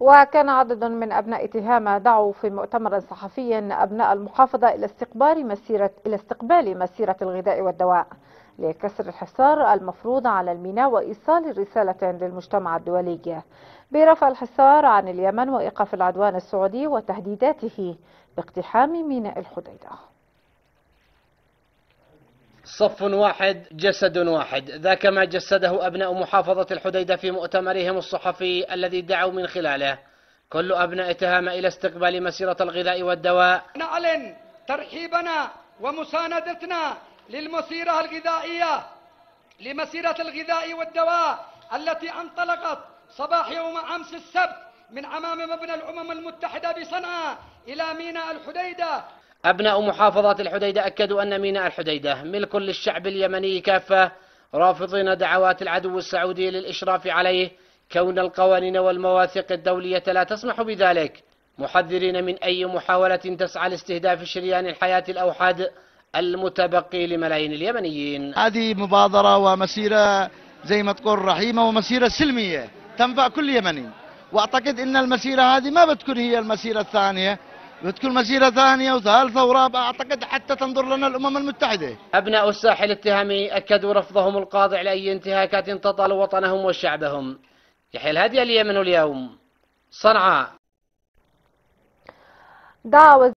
وكان عدد من أبناء تهامة دعوا في مؤتمر صحفي أبناء المحافظة إلى استقبال مسيرة إلى استقبال مسيرة الغذاء والدواء لكسر الحصار المفروض على الميناء وإيصال رسالة للمجتمع الدولي برفع الحصار عن اليمن وإيقاف العدوان السعودي وتهديداته باقتحام ميناء الحديدة صف واحد جسد واحد ذاك ما جسده أبناء محافظة الحديدة في مؤتمرهم الصحفي الذي دعوا من خلاله كل أبناء تهام إلى استقبال مسيرة الغذاء والدواء نعلن ترحيبنا ومساندتنا للمسيرة الغذائية لمسيرة الغذاء والدواء التي انطلقت صباح يوم أمس السبت من عمام مبنى الأمم المتحدة بصنعاء إلى ميناء الحديدة أبناء محافظة الحديدة أكدوا أن ميناء الحديدة ملك للشعب اليمني كافة رافضين دعوات العدو السعودي للإشراف عليه كون القوانين والمواثيق الدولية لا تسمح بذلك محذرين من أي محاولة تسعى لاستهداف شريان الحياة الأوحد المتبقي لملايين اليمنيين هذه مبادرة ومسيرة زي ما تقول رحيمة ومسيرة سلمية تنفع كل يمني وأعتقد أن المسيرة هذه ما بتكون هي المسيرة الثانية بتكون مسيرة ثانية وثالثة ورابعة أعتقد حتى تنظر لنا الأمم المتحدة أبناء الساحل التهامي أكدوا رفضهم القاطع لأي انتهاكات تطال وطنهم وشعبهم يحيى الهادي اليمن اليوم صنعاء دعوة